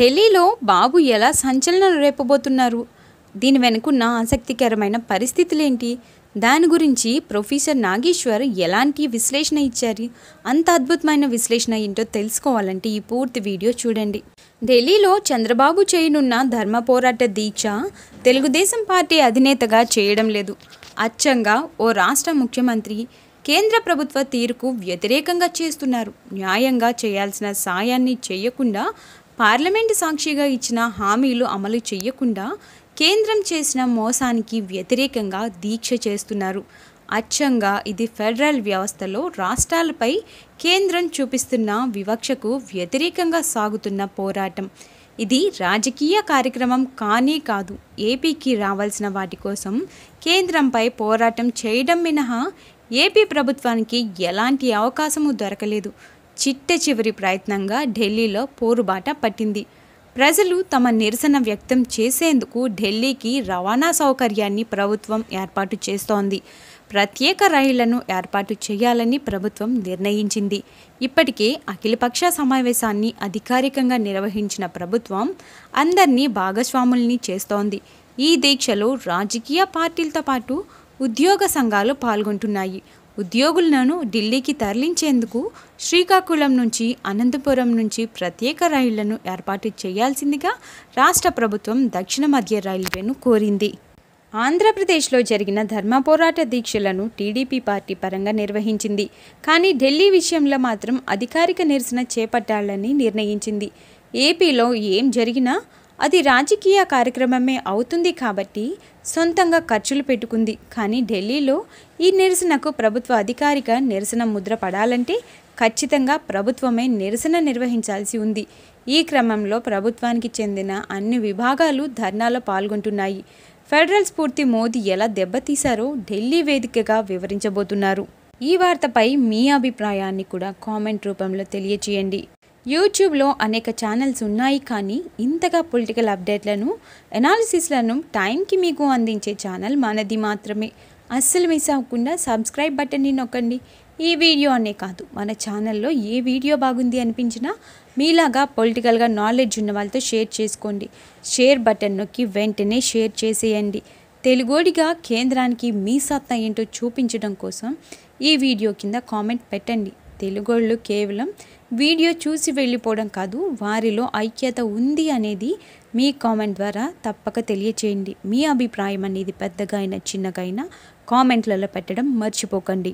ఢిల్లీలో బాబు ఎలా సంచలనం రేపబోతున్నారు దీని వెనుకున్న ఆసక్తికరమైన పరిస్థితులేంటి దాని గురించి ప్రొఫెసర్ నాగేశ్వర్ ఎలాంటి విశ్లేషణ ఇచ్చారు అంత అద్భుతమైన విశ్లేషణ ఏంటో తెలుసుకోవాలంటే ఈ పూర్తి వీడియో చూడండి ఢిల్లీలో చంద్రబాబు చేయనున్న ధర్మ పోరాట దీక్ష తెలుగుదేశం పార్టీ అధినేతగా చేయడం లేదు అచ్చంగా ఓ రాష్ట్ర ముఖ్యమంత్రి కేంద్ర ప్రభుత్వ తీరుకు వ్యతిరేకంగా చేస్తున్నారు న్యాయంగా చేయాల్సిన సాయాన్ని చేయకుండా పార్లమెంటు సాక్షిగా ఇచ్చిన హామీలు అమలు చేయకుండా కేంద్రం చేసిన మోసానికి వ్యతిరేకంగా దీక్ష చేస్తున్నారు అచ్చంగా ఇది ఫెడరల్ వ్యవస్థలో రాష్ట్రాలపై కేంద్రం చూపిస్తున్న వివక్షకు వ్యతిరేకంగా సాగుతున్న పోరాటం ఇది రాజకీయ కార్యక్రమం కానే కాదు ఏపీకి రావాల్సిన వాటి కోసం కేంద్రంపై పోరాటం చేయడం మినహా ఏపీ ప్రభుత్వానికి ఎలాంటి అవకాశము దొరకలేదు చిట్ట చివరి ప్రయత్నంగా ఢిల్లీలో పోరుబాట పట్టింది ప్రజలు తమ నిరసన వ్యక్తం చేసేందుకు ఢిల్లీకి రవాణా సౌకర్యాన్ని ప్రభుత్వం ఏర్పాటు చేస్తోంది ప్రత్యేక రైళ్లను ఏర్పాటు చేయాలని ప్రభుత్వం నిర్ణయించింది ఇప్పటికే అఖిలపక్ష సమావేశాన్ని అధికారికంగా నిర్వహించిన ప్రభుత్వం అందరినీ భాగస్వాముల్ని చేస్తోంది ఈ దీక్షలో రాజకీయ పార్టీలతో పాటు ఉద్యోగ సంఘాలు పాల్గొంటున్నాయి ఉద్యోగులను ఢిల్లీకి తరలించేందుకు శ్రీకాకుళం నుంచి అనంతపురం నుంచి ప్రత్యేక రైళ్లను ఏర్పాటు చేయాల్సిందిగా రాష్ట్ర ప్రభుత్వం దక్షిణ మధ్య రైల్వేను కోరింది ఆంధ్రప్రదేశ్లో జరిగిన ధర్మ పోరాట దీక్షలను టీడీపీ పార్టీ పరంగా నిర్వహించింది కానీ ఢిల్లీ విషయంలో మాత్రం అధికారిక నిరసన చేపట్టాలని నిర్ణయించింది ఏపీలో ఏం జరిగినా అది రాజకీయ కార్యక్రమమే అవుతుంది కాబట్టి సొంతంగా ఖర్చులు పెట్టుకుంది కానీ ఢిల్లీలో ఈ నిరసనకు ప్రభుత్వ అధికారిక నిరసన ముద్ర పడాలంటే ఖచ్చితంగా ప్రభుత్వమే నిరసన నిర్వహించాల్సి ఉంది ఈ క్రమంలో ప్రభుత్వానికి చెందిన అన్ని విభాగాలు ధర్నాలో పాల్గొంటున్నాయి ఫెడరల్ స్ఫూర్తి మోదీ ఎలా దెబ్బతీశారో ఢిల్లీ వేదికగా వివరించబోతున్నారు ఈ వార్తపై మీ అభిప్రాయాన్ని కూడా కామెంట్ రూపంలో తెలియచేయండి యూట్యూబ్లో అనేక ఛానల్స్ ఉన్నాయి కానీ ఇంతగా పొలిటికల్ అప్డేట్లను ఎనాలిసిస్లను టైంకి మీకు అందించే ఛానల్ మనది మాత్రమే అస్సలు మిస్ అవ్వకుండా సబ్స్క్రైబ్ బటన్ని నొక్కండి ఈ వీడియో అనే కాదు మన ఛానల్లో ఏ వీడియో బాగుంది అనిపించినా మీలాగా పొలిటికల్గా నాలెడ్జ్ ఉన్న వాళ్ళతో షేర్ చేసుకోండి షేర్ బటన్ నొక్కి వెంటనే షేర్ చేసేయండి తెలుగోడిగా కేంద్రానికి మీ సత్తా ఏంటో చూపించడం కోసం ఈ వీడియో కింద కామెంట్ పెట్టండి తెలుగోళ్ళు కేవలం వీడియో చూసి వెళ్ళిపోవడం కాదు వారిలో ఐక్యత ఉంది అనేది మీ కామెంట్ ద్వారా తప్పక తెలియచేయండి మీ అభిప్రాయం అనేది పెద్దగా అయినా చిన్నగా అయినా కామెంట్లలో పెట్టడం మర్చిపోకండి